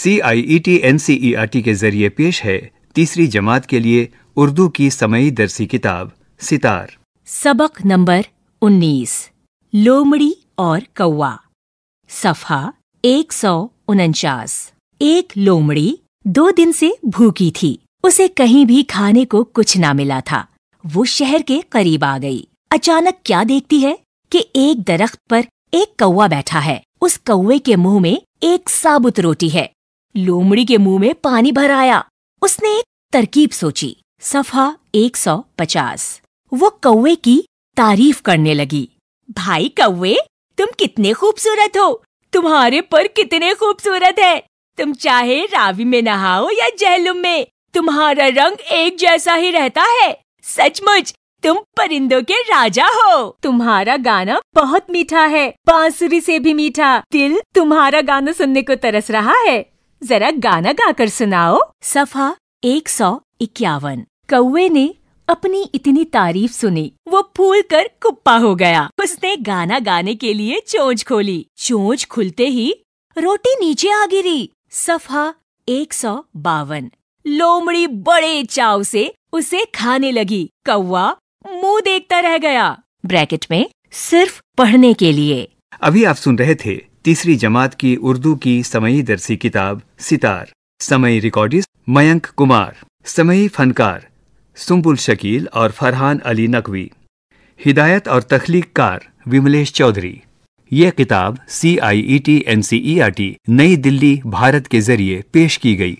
C I E T N C E R T के जरिए पेश है तीसरी जमात के लिए उर्दू की समयी दरसी किताब सितार सबक नंबर 19 लोमड़ी और कौआ सफा एक सौ उनचास एक लोमड़ी दो दिन से भूखी थी उसे कहीं भी खाने को कुछ ना मिला था वो शहर के करीब आ गई अचानक क्या देखती है कि एक दरख्त पर एक कौआ बैठा है उस कौए के मुंह में एक साबुत रोटी है लोमड़ी के मुंह में पानी भर आया उसने एक तरकीब सोची सफा 150। वो कौवे की तारीफ करने लगी भाई कौवे तुम कितने खूबसूरत हो तुम्हारे पर कितने खूबसूरत है तुम चाहे रावी में नहाओ या जहलुम में तुम्हारा रंग एक जैसा ही रहता है सचमुच तुम परिंदों के राजा हो तुम्हारा गाना बहुत मीठा है बांसुरी से भी मीठा दिल तुम्हारा गाना सुनने को तरस रहा है जरा गाना गाकर सुनाओ सफा एक सौ इक्यावन कौए ने अपनी इतनी तारीफ सुनी वो फूल कर कुप्पा हो गया उसने गाना गाने के लिए चोंच खोली चोंच खुलते ही रोटी नीचे आ गिरी सफा एक सौ बावन लोमड़ी बड़े चाव से उसे खाने लगी कौआ मुंह देखता रह गया ब्रैकेट में सिर्फ पढ़ने के लिए अभी आप सुन रहे थे तीसरी जमात की उर्दू की समयी दरसी किताब सितार समयी रिकॉर्डिस्ट मयंक कुमार समयी फनकार सुम्बुल शकील और फरहान अली नकवी हिदायत और तख्लीकार विमलेश चौधरी यह किताब C I E T N C E R T Nai Delhi Bharat के जरिए पेश की गई